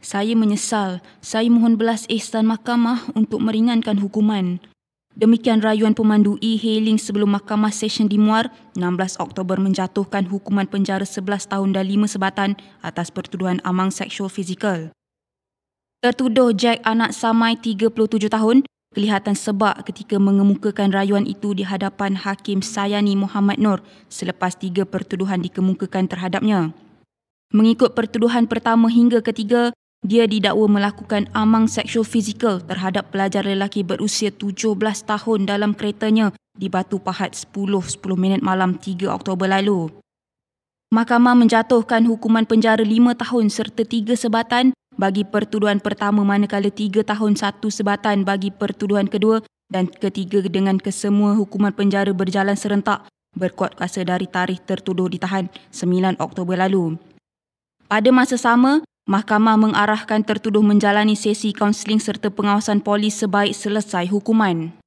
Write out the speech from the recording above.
Saya menyesal. Saya mohon belas ihsan mahkamah untuk meringankan hukuman. Demikian rayuan pemandu E. Hailing sebelum mahkamah sesyen di Muar, 16 Oktober menjatuhkan hukuman penjara 11 tahun dan 5 sebatan atas pertuduhan amang seksual fizikal. Tertuduh Jack anak Samai 37 tahun kelihatan sebak ketika mengemukakan rayuan itu di hadapan Hakim Sayani Muhammad Nur selepas tiga pertuduhan dikemukakan terhadapnya. Mengikut pertuduhan pertama hingga ketiga, dia didakwa melakukan amang seksual fizikal terhadap pelajar lelaki berusia 17 tahun dalam keretanya di Batu Pahat 10.10 minit malam 3 Oktober lalu. Mahkamah menjatuhkan hukuman penjara 5 tahun serta 3 sebatan bagi pertuduhan pertama manakala 3 tahun 1 sebatan bagi pertuduhan kedua dan ketiga dengan kesemua hukuman penjara berjalan serentak berkuat kuasa dari tarikh tertuduh ditahan 9 Oktober lalu. Pada masa sama, Mahkamah mengarahkan tertuduh menjalani sesi kaunseling serta pengawasan polis sebaik selesai hukuman.